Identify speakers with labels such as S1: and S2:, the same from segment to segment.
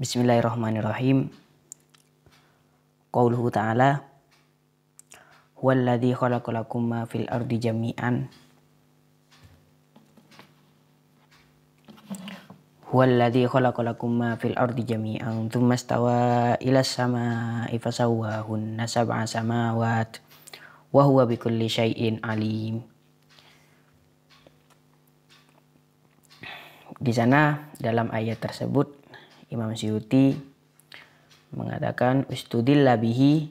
S1: Bismillahirrahmanirrahim. Qauluhu ta'ala Huwallazi khalaqalakum ma fil ardi jami'an Huwallazi khalaqalakum ma fil ardi jami'an thumma stawa ila sama'i fasawwahunna sab'a samawat wa huwa kulli syai'in alim di sana dalam ayat tersebut Imam Syuuti mengatakan ustudil labihi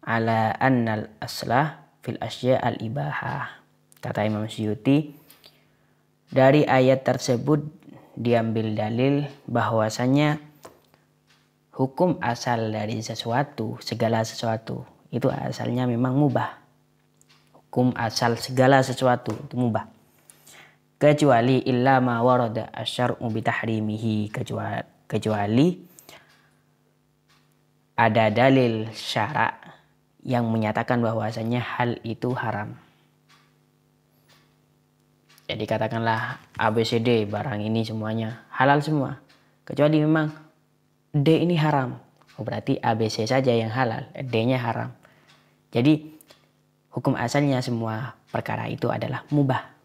S1: ala annal aslah fil asya al ibahah. Kata Imam Syuuti dari ayat tersebut diambil dalil bahwasanya hukum asal dari sesuatu, segala sesuatu itu asalnya memang mubah. Hukum asal segala sesuatu itu mubah kecuali illa ma warada asyar'u bitahrimihi kecuali, kecuali ada dalil syara yang menyatakan bahwasanya hal itu haram. Jadi katakanlah ABCD barang ini semuanya halal semua. Kecuali memang D ini haram. Oh, berarti ABC saja yang halal, D-nya haram. Jadi hukum asalnya semua perkara itu adalah mubah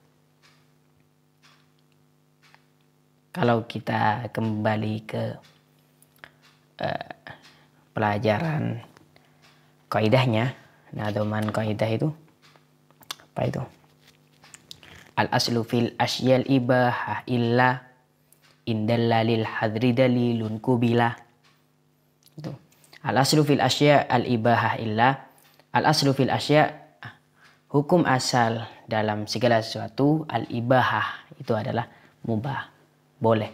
S1: kalau kita kembali ke uh, pelajaran kaidahnya, nah doman kaidah itu apa itu? Al aslu fil asyal ibahah illa indalla lil hadri dalilun kubila. Itu. Al aslu fil asya al ibahah illa al aslu fil asya hukum asal dalam segala sesuatu al ibahah itu adalah mubah boleh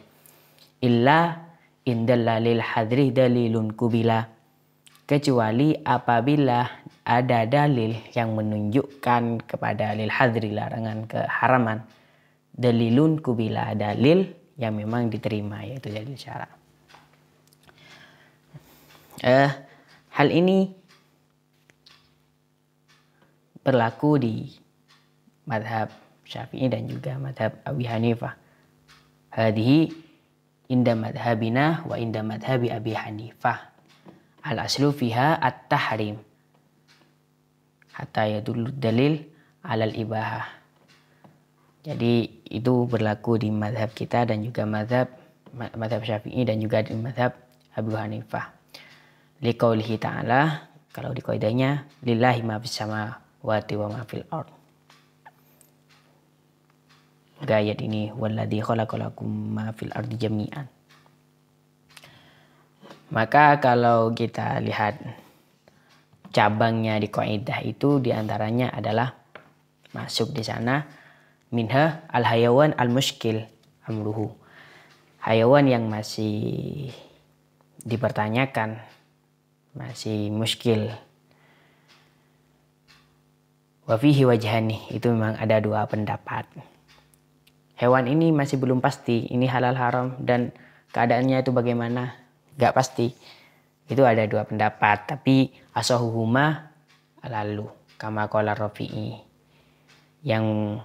S1: illa indalla lil hadri dalilun kubila kecuali apabila ada dalil yang menunjukkan kepada lil hadri larangan keharaman dalilun kubila dalil yang memang diterima yaitu dalil syara eh, hal ini berlaku di madhab Syafi'i dan juga madhab Abi Hanifah Hadihi inda madhabina wa inda madhabi Abi Hanifah. Al aslu fiha at-tahrim. Hatta yadullu dalil alal ibahah. Jadi itu berlaku di madhab kita dan juga madhab madhab syafi'i dan juga di madhab Abu Hanifah. Liqaulihi ta'ala, kalau di kaidahnya, lillahi ma fis samawati wa ma fil ard. Pada ayat ini walladzi khalaqalakum ma fil ardi jami'an. Maka kalau kita lihat cabangnya di kaidah itu diantaranya adalah masuk di sana minha al hayawan al muskil amruhu hayawan yang masih dipertanyakan masih muskil wafihi wajhani itu memang ada dua pendapat hewan ini masih belum pasti ini halal haram dan keadaannya itu bagaimana nggak pasti itu ada dua pendapat tapi asohuhuma lalu kama kola rofi'i yang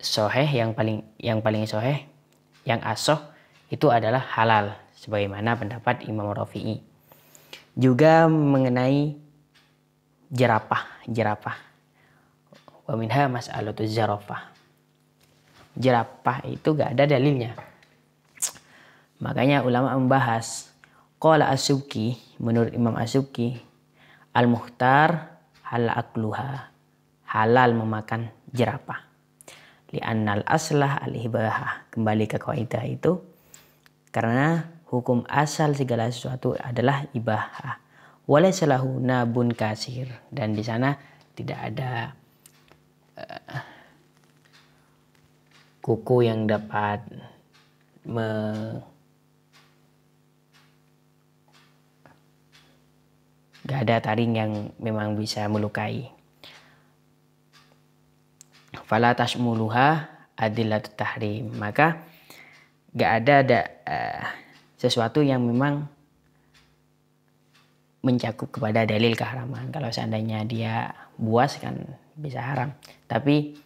S1: soheh yang paling yang paling soheh yang asoh itu adalah halal sebagaimana pendapat Imam rofi'i. juga mengenai jerapah jerapah Wa minha mas'alatu zarafah jerapah itu gak ada dalilnya. Makanya ulama membahas Qala asuki menurut Imam Asuki Al-Muhtar hal akluha halal memakan jerapah. annal aslah al-ibahah. Kembali ke kaidah itu karena hukum asal segala sesuatu adalah ibahah. Walaysa lahu nabun kasir dan di sana tidak ada kuku yang dapat me gak ada taring yang memang bisa melukai. Fala tasmuluha adilat tahrim. Maka gak ada, ada uh, eh, sesuatu yang memang mencakup kepada dalil keharaman. Kalau seandainya dia buas kan bisa haram. Tapi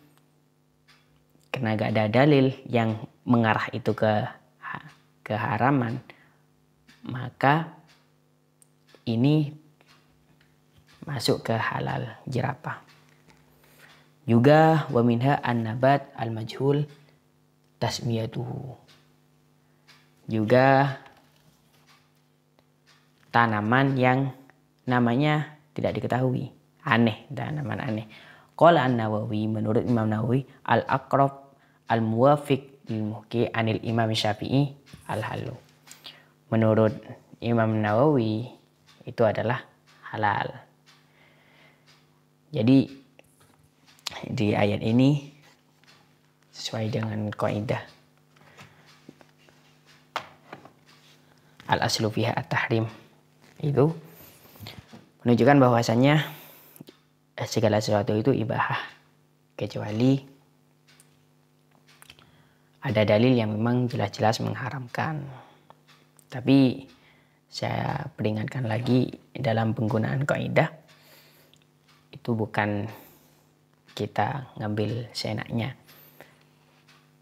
S1: karena gak ada dalil yang mengarah itu ke keharaman maka ini masuk ke halal jerapah juga waminha an-nabat al-majhul tasmiyatuhu juga tanaman yang namanya tidak diketahui aneh tanaman aneh Qala an-Nawawi menurut Imam Nawawi al-Aqrab al-Muwafiq al anil Imam Syafi'i al-Halu. Menurut Imam Nawawi itu adalah halal. Jadi di ayat ini sesuai dengan kaidah al aslu fiha at-tahrim itu menunjukkan bahwasannya Eh, segala sesuatu itu ibahah kecuali ada dalil yang memang jelas-jelas mengharamkan. Tapi saya peringatkan lagi dalam penggunaan kaidah itu bukan kita ngambil seenaknya.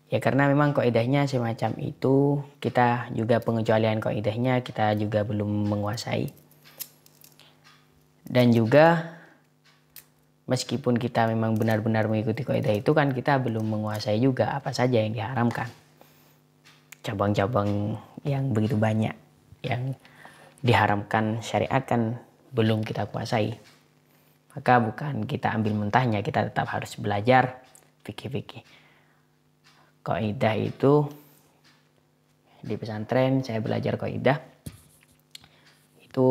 S1: Ya karena memang kaidahnya semacam itu, kita juga pengecualian kaidahnya kita juga belum menguasai. Dan juga meskipun kita memang benar-benar mengikuti kaidah itu kan kita belum menguasai juga apa saja yang diharamkan cabang-cabang yang begitu banyak yang diharamkan syariat kan belum kita kuasai maka bukan kita ambil mentahnya kita tetap harus belajar fikih-fikih kaidah itu di pesantren saya belajar kaidah itu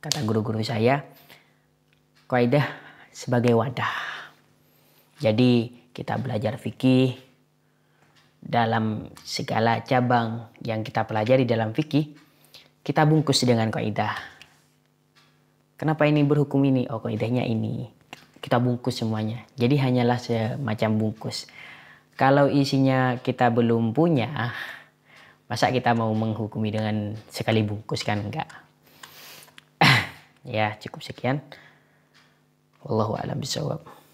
S1: kata guru-guru saya kaidah sebagai wadah. Jadi kita belajar fikih dalam segala cabang yang kita pelajari dalam fikih, kita bungkus dengan kaidah. Kenapa ini berhukum ini? Oh, kaidahnya ini. Kita bungkus semuanya. Jadi hanyalah semacam bungkus. Kalau isinya kita belum punya, masa kita mau menghukumi dengan sekali bungkus kan enggak? ya, cukup sekian. والله أعلم بالجواب